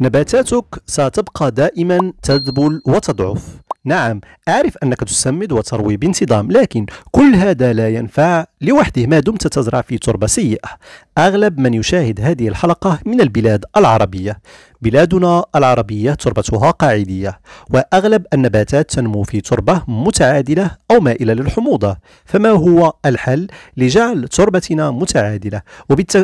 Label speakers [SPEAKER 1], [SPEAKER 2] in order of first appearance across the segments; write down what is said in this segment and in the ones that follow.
[SPEAKER 1] نباتاتك ستبقى دائما تذبل وتضعف نعم أعرف أنك تسمد وتروي بانتظام لكن كل هذا لا ينفع لوحده ما دمت تزرع في تربة سيئة أغلب من يشاهد هذه الحلقة من البلاد العربية بلادنا العربية تربتها قاعدية وأغلب النباتات تنمو في تربة متعادلة أو مائلة للحموضة فما هو الحل لجعل تربتنا متعادلة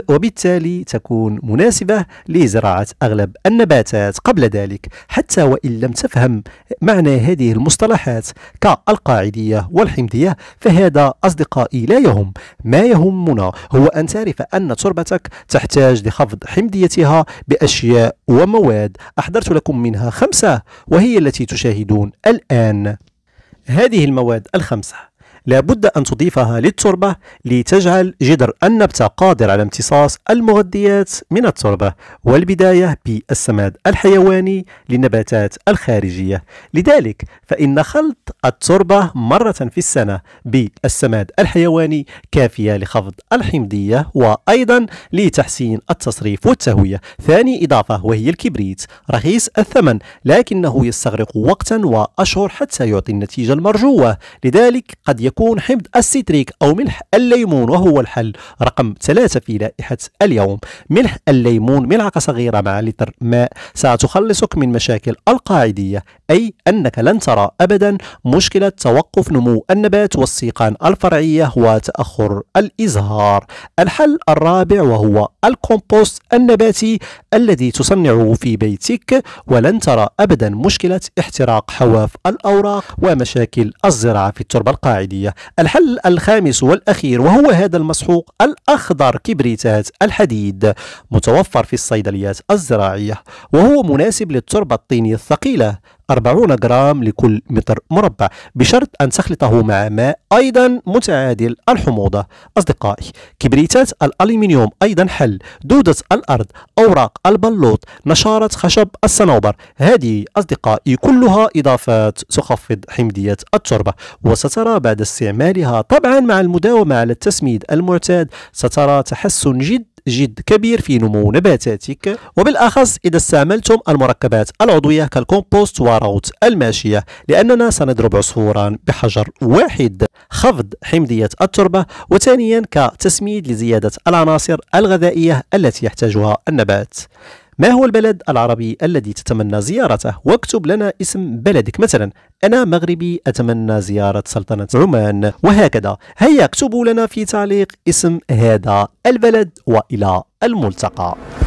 [SPEAKER 1] وبالتالي تكون مناسبة لزراعة أغلب النباتات قبل ذلك حتى وإن لم تفهم معنى هذه المصطلحات كالقاعدية والحمضية فهذا أصدقائي لا يهم ما يهمنا هو أن تعرف أن تربتك تحتاج لخفض حمضيتها بأشياء وم مواد أحضرت لكم منها خمسة وهي التي تشاهدون الآن هذه المواد الخمسة لابد أن تضيفها للتربة لتجعل جدر النبتة قادر على امتصاص المغذيات من التربة والبداية بالسماد الحيواني للنباتات الخارجية لذلك فإن خلط التربة مرة في السنة بالسماد الحيواني كافية لخفض الحمضية وأيضا لتحسين التصريف والتهوية ثاني إضافة وهي الكبريت رخيص الثمن لكنه يستغرق وقتا وأشهر حتى يعطي النتيجة المرجوة لذلك قد يكون يكون حمض السيتريك أو ملح الليمون وهو الحل رقم ثلاثة في لائحة اليوم ملح الليمون ملعقة صغيرة مع لتر ماء ستخلصك من مشاكل القاعدية أي أنك لن ترى أبدا مشكلة توقف نمو النبات والسيقان الفرعية وتأخر الإزهار الحل الرابع وهو الكومبوست النباتي الذي تصنعه في بيتك ولن ترى أبدا مشكلة احتراق حواف الأوراق ومشاكل الزراعة في التربة القاعدية الحل الخامس والأخير وهو هذا المسحوق الأخضر كبريتات الحديد متوفر في الصيدليات الزراعية وهو مناسب للتربة الطينية الثقيلة 40 جرام لكل متر مربع بشرط أن تخلطه مع ماء أيضا متعادل الحموضة أصدقائي كبريتات الألمنيوم أيضا حل دودة الأرض أوراق البلوط نشارة خشب الصنوبر هذه أصدقائي كلها إضافات تخفض حمضية التربة وسترى بعد استعمالها طبعا مع المداومة على التسميد المعتاد سترى تحسن جدا جد كبير في نمو نباتاتك وبالأخص إذا استعملتم المركبات العضوية كالكومبوست وروت الماشية لأننا سنضرب عصفورا بحجر واحد خفض حمضية التربة وثانيا كتسميد لزيادة العناصر الغذائية التي يحتاجها النبات ما هو البلد العربي الذي تتمنى زيارته واكتب لنا اسم بلدك مثلا أنا مغربي أتمنى زيارة سلطنة عمان وهكذا هيا اكتبوا لنا في تعليق اسم هذا البلد وإلى الملتقى